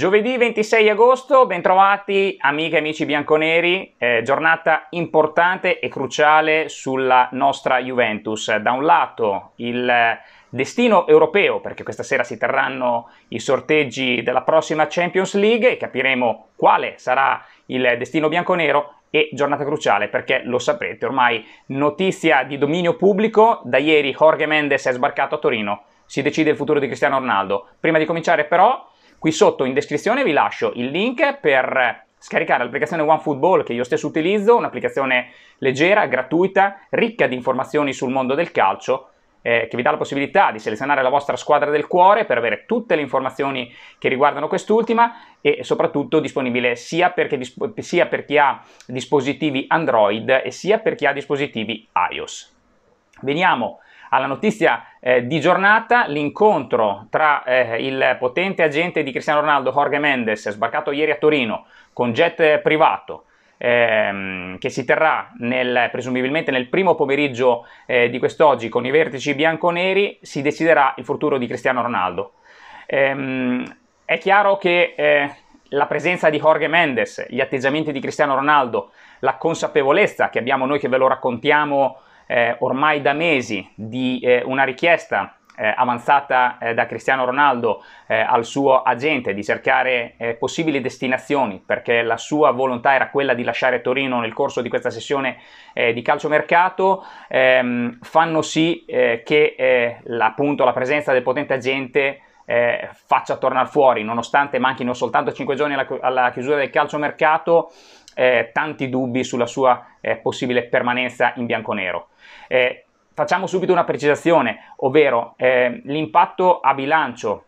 Giovedì 26 agosto, bentrovati amiche e amici bianconeri, eh, giornata importante e cruciale sulla nostra Juventus. Da un lato il destino europeo, perché questa sera si terranno i sorteggi della prossima Champions League e capiremo quale sarà il destino bianconero e giornata cruciale perché lo saprete ormai notizia di dominio pubblico, da ieri Jorge Mendes è sbarcato a Torino, si decide il futuro di Cristiano Ronaldo. Prima di cominciare però Qui sotto in descrizione vi lascio il link per scaricare l'applicazione OneFootball che io stesso utilizzo, un'applicazione leggera, gratuita, ricca di informazioni sul mondo del calcio, eh, che vi dà la possibilità di selezionare la vostra squadra del cuore per avere tutte le informazioni che riguardano quest'ultima e soprattutto disponibile sia, disp- sia per chi ha dispositivi Android e sia per chi ha dispositivi iOS. Veniamo alla notizia eh, di giornata, l'incontro tra eh, il potente agente di Cristiano Ronaldo, Jorge Mendes, sbarcato ieri a Torino con jet privato, ehm, che si terrà nel, presumibilmente nel primo pomeriggio eh, di quest'oggi con i vertici bianconeri, si deciderà il futuro di Cristiano Ronaldo. Ehm, è chiaro che eh, la presenza di Jorge Mendes, gli atteggiamenti di Cristiano Ronaldo, la consapevolezza che abbiamo noi che ve lo raccontiamo eh, ormai da mesi di eh, una richiesta eh, avanzata eh, da Cristiano Ronaldo eh, al suo agente di cercare possibili destinazioni perché la sua volontà era quella di lasciare Torino nel corso di questa sessione di calciomercato ehm, fanno sì che appunto la presenza del potente agente eh, faccia tornare fuori nonostante manchino soltanto 5 giorni alla, alla chiusura del calciomercato eh, tanti dubbi sulla sua eh, possibile permanenza in bianco-nero. Eh, facciamo subito una precisazione, ovvero ehm, l'impatto a bilancio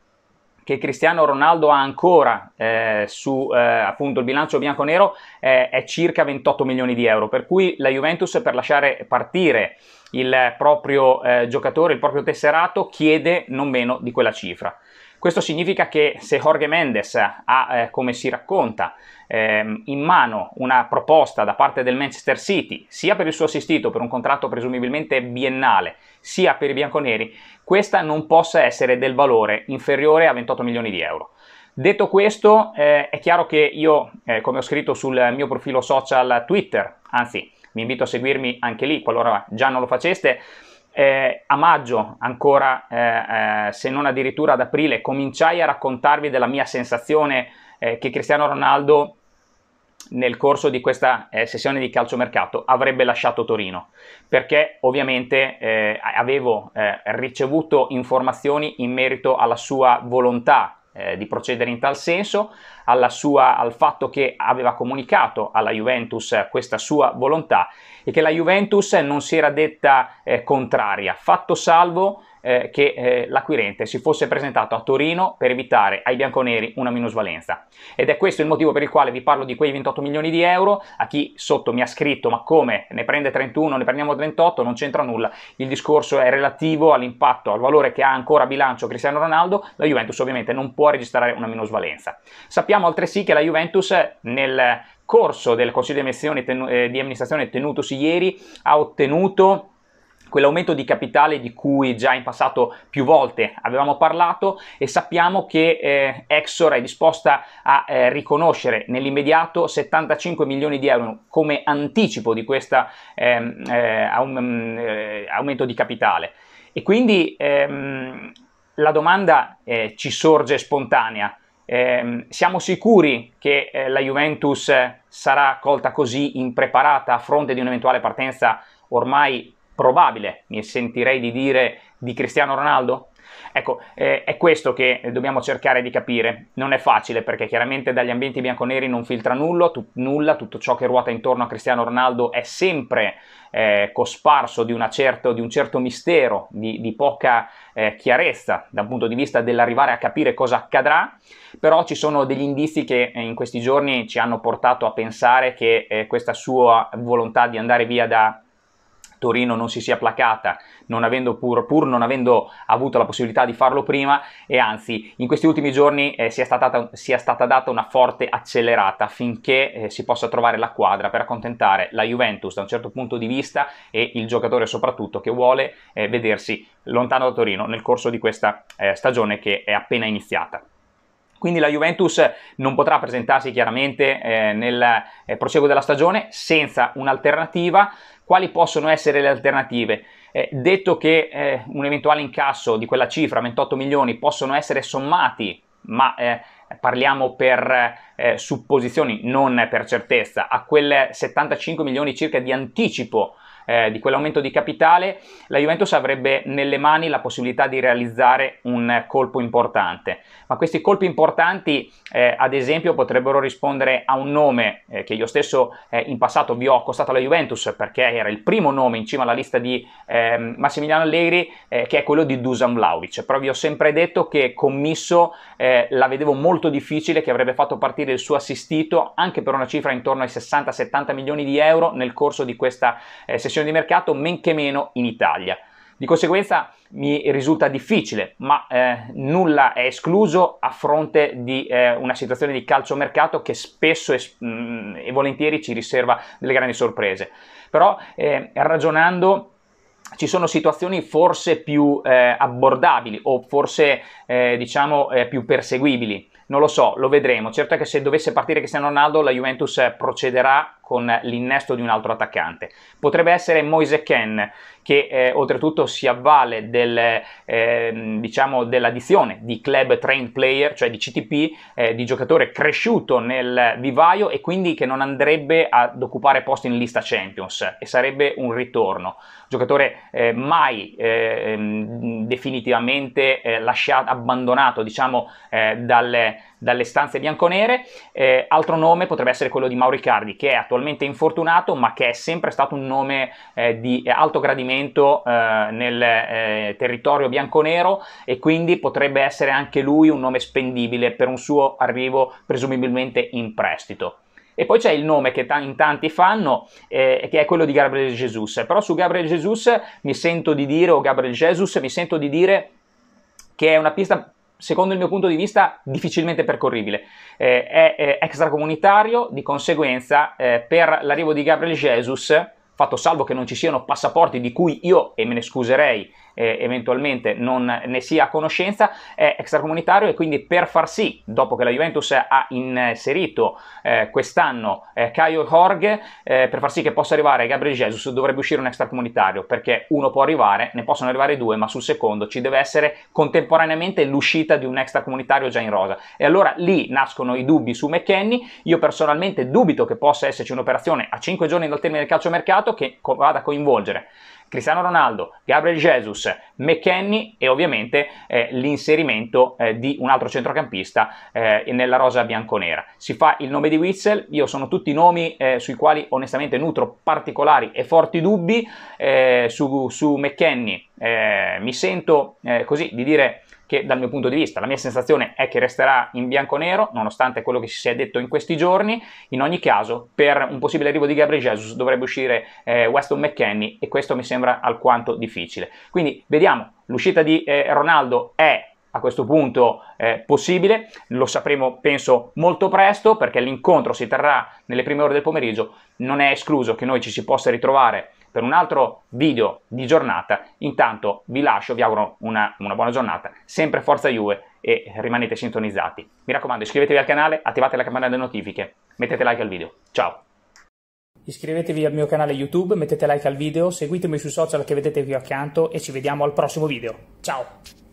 che Cristiano Ronaldo ha ancora eh, su eh, appunto il bilancio bianco-nero eh, è circa 28 milioni di euro, per cui la Juventus per lasciare partire il proprio eh, giocatore, il proprio tesserato, chiede non meno di quella cifra. Questo significa che se Jorge Mendes ha, eh, come si racconta, ehm, in mano una proposta da parte del Manchester City, sia per il suo assistito, per un contratto presumibilmente biennale, sia per i bianconeri, questa non possa essere del valore inferiore a 28 milioni di euro. Detto questo, eh, è chiaro che io, eh, come ho scritto sul mio profilo social Twitter, anzi vi invito a seguirmi anche lì qualora già non lo faceste, eh, a maggio, ancora eh, eh, se non addirittura ad aprile, cominciai a raccontarvi della mia sensazione eh, che Cristiano Ronaldo nel corso di questa eh, sessione di calciomercato avrebbe lasciato Torino, perché ovviamente eh, avevo ricevuto informazioni in merito alla sua volontà eh, di procedere in tal senso, sua, al fatto che aveva comunicato alla Juventus questa sua volontà e che la Juventus non si era detta eh, contraria, fatto salvo eh, che eh, l'acquirente si fosse presentato a Torino per evitare ai bianconeri una minusvalenza. Ed è questo il motivo per il quale vi parlo di quei 28 milioni di euro. A chi sotto mi ha scritto, ma come ne prende 31, ne prendiamo 28, non c'entra nulla. Il discorso è relativo all'impatto, al valore che ha ancora a bilancio Cristiano Ronaldo. La Juventus ovviamente non può registrare una minusvalenza. Sappiamo altresì che la Juventus nel corso del Consiglio di amministrazione eh, tenutosi ieri ha ottenuto quell'aumento di capitale di cui già in passato più volte avevamo parlato e sappiamo che eh, Exor è disposta a eh, riconoscere nell'immediato 75 milioni di euro come anticipo di questo ehm, eh, aum, mm, eh, aumento di capitale. E quindi ehm, la domanda eh, ci sorge spontanea. Ehm, siamo sicuri che eh, la Juventus sarà colta così impreparata a fronte di un'eventuale partenza ormai probabile, mi sentirei di dire, di Cristiano Ronaldo? Ecco, eh, è questo che dobbiamo cercare di capire. Non è facile perché chiaramente dagli ambienti bianconeri non filtra nulla, tu, nulla tutto ciò che ruota intorno a Cristiano Ronaldo è sempre eh, cosparso di, certo, di, un certo mistero, di, di poca eh, chiarezza dal punto di vista dell'arrivare a capire cosa accadrà, però ci sono degli indizi che eh, in questi giorni ci hanno portato a pensare che eh, questa sua volontà di andare via da Torino non si sia placata, non avendo pur, pur, non avendo avuto la possibilità di farlo prima e anzi in questi ultimi giorni eh, sia, stata, sia, stata, data una forte accelerata affinché eh, si possa trovare la quadra per accontentare la Juventus da un certo punto di vista e il giocatore soprattutto che vuole eh, vedersi lontano da Torino nel corso di questa eh, stagione che è appena iniziata. Quindi la Juventus non potrà presentarsi chiaramente eh, nel eh, proseguo della stagione senza un'alternativa. Quali possono essere le alternative? Eh, detto che eh, un eventuale incasso di quella cifra, 28 milioni, possono essere sommati, ma eh, parliamo per eh, supposizioni, non per certezza, a quelle 75 milioni circa di anticipo eh, di quell'aumento di capitale, la Juventus avrebbe nelle mani la possibilità di realizzare un colpo importante. Ma questi colpi importanti, eh, ad esempio, potrebbero rispondere a un nome eh, che io stesso eh, in passato vi ho accostato alla Juventus perché era il primo nome in cima alla lista di ehm, Massimiliano Allegri, eh, che è quello di Dusan Vlaovic. Però vi ho sempre detto che commisso eh, la vedevo molto difficile, che avrebbe fatto partire il suo assistito anche per una cifra intorno ai 60-70 milioni di euro nel corso di questa eh, sessione sessione di mercato, men che meno in Italia. Di conseguenza mi risulta difficile, ma eh, nulla è escluso a fronte di eh, una situazione di calciomercato che spesso es- mh, mm, e volentieri ci riserva delle grandi sorprese. Però eh, ragionando ci sono situazioni forse più eh, abbordabili o forse eh, diciamo eh, più perseguibili. Non lo so, lo vedremo. Certo è che se dovesse partire Cristiano Ronaldo la Juventus procederà con l'innesto di un altro attaccante. Potrebbe essere Moise Ken, che eh, oltretutto si avvale del, eh, diciamo dell'addizione di club trained player, cioè di CTP, eh, di giocatore cresciuto nel vivaio e quindi che non andrebbe ad occupare posti in lista Champions e sarebbe un ritorno. Giocatore eh, mai ehm, definitivamente eh, lasciato, abbandonato diciamo, eh, dalle, dalle, stanze bianconere. altro nome potrebbe essere quello di Mauricardi, che è attualmente attualmente infortunato, ma che è sempre stato un nome eh, di alto gradimento eh, nel eh, territorio bianconero e quindi potrebbe essere anche lui un nome spendibile per un suo arrivo presumibilmente in prestito. E poi c'è il nome che in tanti fanno, eh, che è quello di Gabriel Jesus. Però su Gabriel Jesus mi sento di dire, o Gabriel Jesus, mi sento di dire che è una pista secondo il mio punto di vista, difficilmente percorribile. Eh, è, è, eh, extracomunitario, di conseguenza, eh, per l'arrivo di Gabriel Jesus, fatto salvo che non ci siano passaporti di cui io, e me ne scuserei, eh, eventualmente non ne sia a conoscenza, è extracomunitario e quindi per far sì, dopo che la Juventus ha inserito eh, quest'anno eh, Caio Jorge, eh, per far sì che possa arrivare Gabriel Jesus dovrebbe uscire un extracomunitario, perché uno può arrivare, ne possono arrivare due, ma sul secondo ci deve essere contemporaneamente l'uscita di un extracomunitario già in rosa. E allora lì nascono i dubbi su McKenny, io personalmente dubito che possa esserci un'operazione a 5 giorni dal termine del calciomercato che vada a coinvolgere Cristiano Ronaldo, Gabriel Jesus, McKenny e ovviamente eh, l'inserimento eh, di un altro centrocampista eh, nella rosa bianconera. Si fa il nome di Witzel, io sono tutti nomi eh, sui quali onestamente nutro particolari e forti dubbi eh, su, su McKenny. mi sento così di dire che dal mio punto di vista la mia sensazione è che resterà in bianco-nero, nonostante quello che si è detto in questi giorni. In ogni caso, per un possibile arrivo di Gabriel Jesus dovrebbe uscire eh, Weston McKenney e questo mi sembra alquanto difficile. Quindi vediamo, l'uscita di eh, Ronaldo è a questo punto eh, possibile, lo sapremo penso molto presto perché l'incontro si terrà nelle prime ore del pomeriggio, non è escluso che noi ci si possa ritrovare per un altro video di giornata. Intanto vi lascio, vi auguro una, una buona giornata, sempre forza Juve e rimanete sintonizzati. Mi raccomando, iscrivetevi al canale, attivate la campanella delle notifiche, mettete like al video. Ciao! Iscrivetevi al mio canale YouTube, mettete like al video, seguitemi sui social che vedete qui accanto e ci vediamo al prossimo video. Ciao!